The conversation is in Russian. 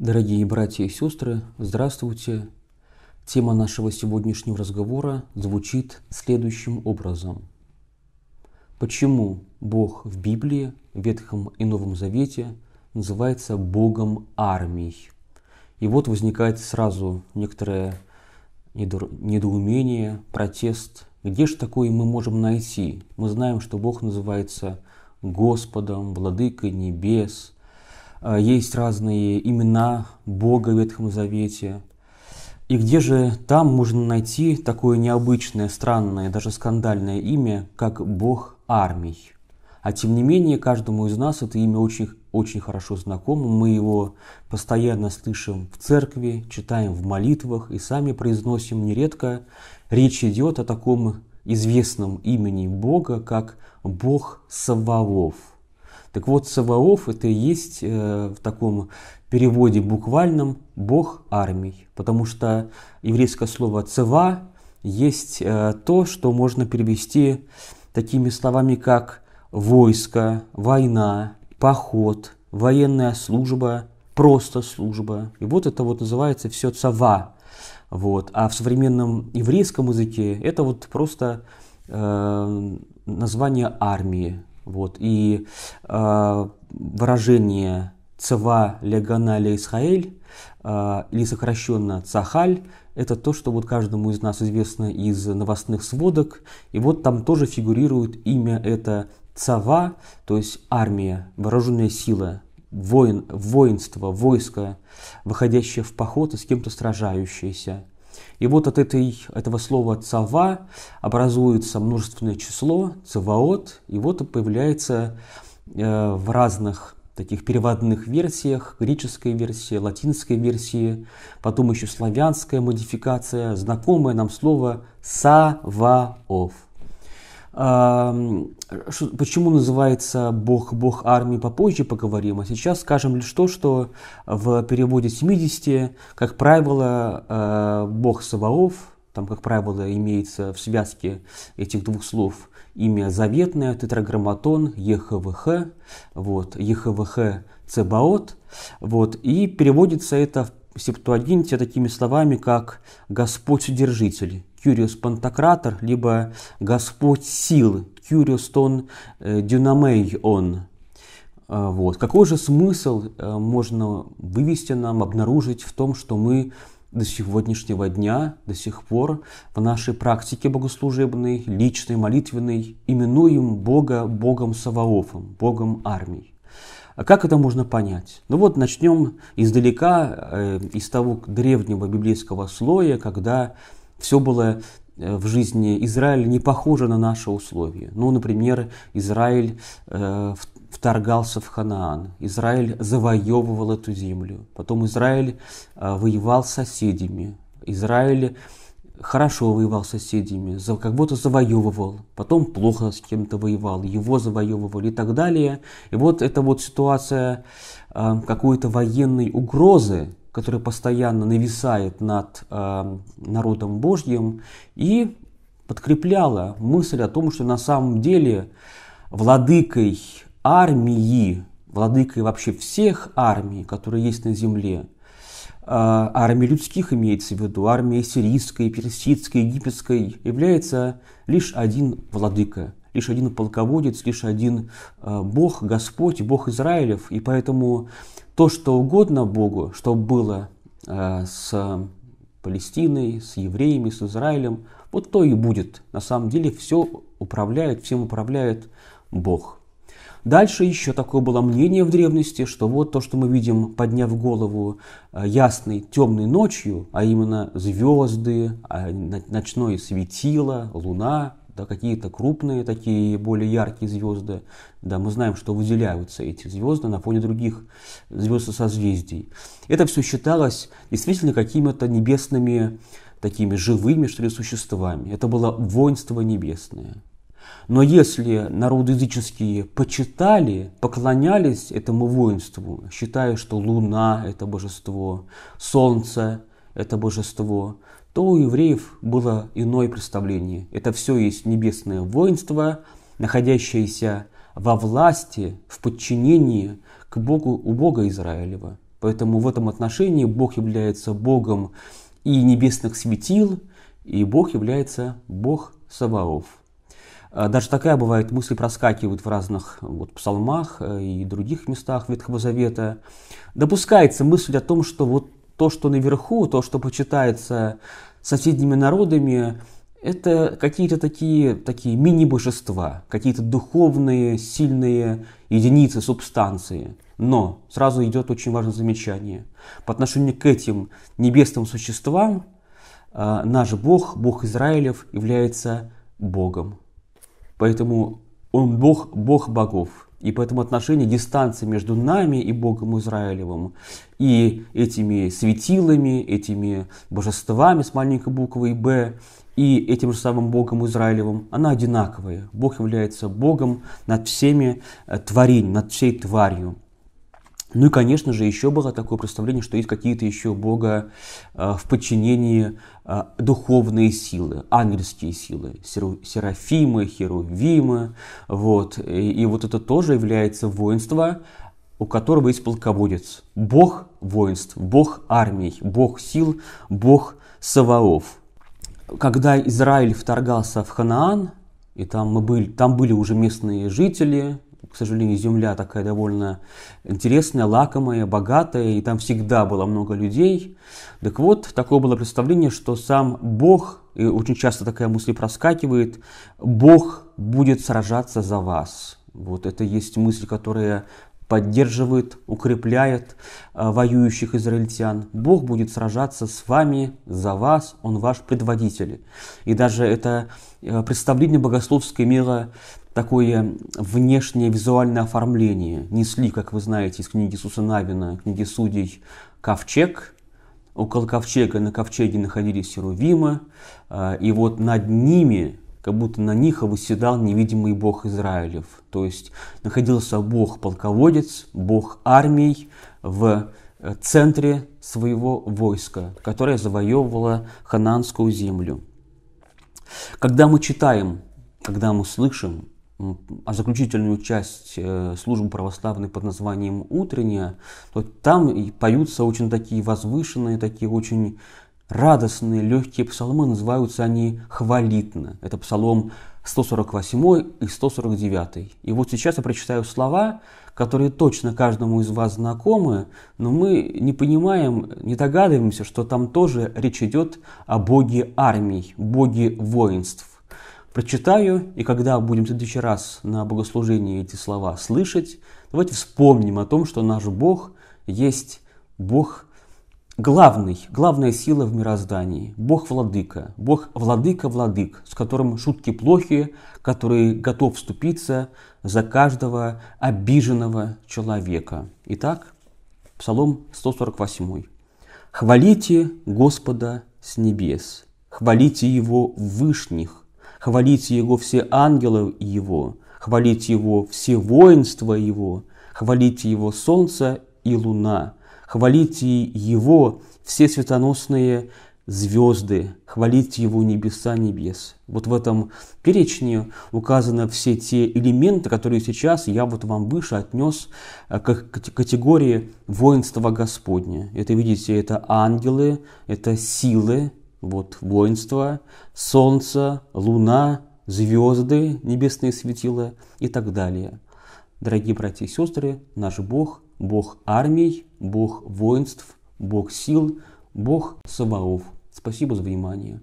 Дорогие братья и сестры, здравствуйте! Тема нашего сегодняшнего разговора звучит следующим образом. Почему Бог в Библии, Ветхом и Новом Завете называется Богом армий? И вот возникает сразу некоторое недоумение, протест. Где же такое мы можем найти? Мы знаем, что Бог называется Господом, Владыкой небес – а, есть разные имена Бога в Ветхом Завете. И где же там можно найти такое необычное, странное, даже скандальное имя, как Бог армий? А тем не менее, каждому из нас это имя очень, очень хорошо знакомо. Мы его постоянно слышим в церкви, читаем в молитвах и сами произносим нередко. Речь идет о таком известном имени Бога, как Бог Саваоф – так вот, Саваоф это и есть э, в таком переводе буквальном «бог армий», потому что еврейское слово «цева» есть э, то, что можно перевести такими словами, как «войско», «война», «поход», «военная служба», «просто служба». И вот это вот называется все цева, Вот. А в современном еврейском языке это вот просто э, название армии, вот. И э, выражение «цева леганаля Исраэль» э, а, или сокращенно «цахаль» это то, что вот каждому из нас известно из новостных сводок. И вот там тоже фигурирует имя это «цава», то есть армия, вооруженная сила, воин, воинство, войско, выходящее в поход и с кем-то сражающееся. И вот от этой, этого слова «цава» образуется множественное число «цаваот», и вот появляется э, в разных таких переводных версиях, греческой версии, латинской версии, потом еще славянская модификация, знакомое нам слово «саваоф». Почему называется Бог, Бог армии, попозже поговорим. А сейчас скажем лишь то, что в переводе 70, как правило, э, Бог Саваоф, там, как правило, имеется в связке этих двух слов имя заветное, тетраграмматон, ЕХВХ, вот, ЕХВХ Цебаот, вот, и переводится это в септуагинте такими словами, как «Господь-удержитель», Кюриус Пантократор, либо Господь сил, Кюриус Тон Дюнамей Он. Э, вот. Какой же смысл э, можно вывести нам, обнаружить в том, что мы до сегодняшнего дня, до сих пор в нашей практике богослужебной, личной, молитвенной именуем Бога Богом Саваофом, Богом армий. А как это можно понять? Ну вот начнем издалека, э, из того древнего библейского слоя, когда все было э, в жизни Израиля не похоже на наши условия. Ну, например, Израиль э, вторгался в Ханаан, Израиль завоевывал эту землю, потом Израиль э, воевал с соседями, Израиль хорошо воевал с соседями, как будто завоевывал, потом плохо с кем-то воевал, его завоевывали и так далее. И вот эта вот ситуация э, какой-то военной угрозы, который постоянно нависает над э, народом Божьим, и подкрепляла мысль о том, что на самом деле владыкой армии, владыкой вообще всех армий, которые есть на земле, э, армии людских имеется в виду, армии сирийской, персидской, египетской, является лишь один владыка – лишь один полководец, лишь один э, Бог, Господь, Бог Израилев. И поэтому то, что угодно Богу, что было э, с Палестиной, с евреями, с Израилем, вот то и будет. На самом деле все управляет, всем управляет Бог. Дальше еще такое было мнение в древности, что вот то, что мы видим, подняв голову э, ясной темной ночью, а именно звезды, а, ночное светило, луна, да, какие-то крупные, такие более яркие звезды. Да, мы знаем, что выделяются эти звезды на фоне других звезд и созвездий. Это все считалось действительно какими-то небесными, такими живыми, что ли, существами. Это было воинство небесное. Но если народы языческие почитали, поклонялись этому воинству, считая, что луна – это божество, солнце – это божество, то у евреев было иное представление. Это все есть небесное воинство, находящееся во власти, в подчинении к Богу, у Бога Израилева. Поэтому в этом отношении Бог является Богом и небесных светил, и Бог является Бог Саваоф. А даже такая бывает мысль проскакивает в разных вот, псалмах э, и других местах Ветхого Завета. Допускается мысль о том, что вот то, что наверху, то, что почитается соседними народами, это какие-то такие, такие мини-божества, какие-то духовные, сильные единицы, субстанции. Но сразу идет очень важное замечание. По отношению к этим небесным существам а, наш Бог, Бог Израилев, является Богом. Поэтому Он Бог, Бог богов. И поэтому отношение, дистанция между нами и Богом Израилевым, и этими светилами, этими божествами с маленькой буквой «Б», и этим же самым Богом Израилевым, она одинаковая. Бог является Богом над всеми э, творениями, над всей тварью. Ну и, конечно же, еще было такое представление, что есть какие-то еще Бога а, в подчинении а, духовные силы, ангельские силы, серафимы, херувимы. Вот. И, и вот это тоже является воинство, у которого есть полководец. Бог воинств, Бог армий, Бог сил, Бог Саваоф. Когда Израиль вторгался в Ханаан, и там, мы были, там были уже местные жители, к сожалению, земля такая довольно интересная, лакомая, богатая, и там всегда было много людей. Так вот, такое было представление, что сам Бог, и очень часто такая мысль проскакивает, Бог будет сражаться за вас. Вот это есть мысль, которая поддерживает, укрепляет э, воюющих израильтян. Бог будет сражаться с вами, за вас, Он ваш предводитель. И даже это э, представление богословское имело такое внешнее визуальное оформление. Несли, как вы знаете, из книги Сусанавина, книги судей, ковчег. Около ковчега на ковчеге находились Серувимы, э, и вот над ними как будто на них выседал невидимый бог Израилев. То есть находился бог-полководец, бог армий в э, центре своего войска, которое завоевывало хананскую землю. Когда мы читаем, когда мы слышим а заключительную часть э, службы православной под названием «Утренняя», то там поются очень такие возвышенные, такие очень радостные, легкие псалмы, называются они хвалитно. Это псалом 148 и 149. И вот сейчас я прочитаю слова, которые точно каждому из вас знакомы, но мы не понимаем, не догадываемся, что там тоже речь идет о боге армий, боге воинств. Прочитаю, и когда будем в следующий раз на богослужении эти слова слышать, давайте вспомним о том, что наш Бог есть Бог главный, главная сила в мироздании, Бог-владыка, Бог-владыка-владык, с которым шутки плохи, который готов вступиться за каждого обиженного человека. Итак, Псалом 148. «Хвалите Господа с небес, хвалите Его в вышних, хвалите Его все ангелы Его, хвалите Его все воинства Его, хвалите Его солнце и луна, Хвалите Его все светоносные звезды, хвалите Его небеса небес. Вот в этом перечне указаны все те элементы, которые сейчас я вот вам выше отнес э, к категории воинства Господня. Это, видите, это ангелы, это силы, вот воинство, солнце, луна, звезды, небесные светила и так далее. Дорогие братья и сестры, наш Бог – Бог армий, Бог воинств, Бог сил, Бог Саваоф. Спасибо за внимание.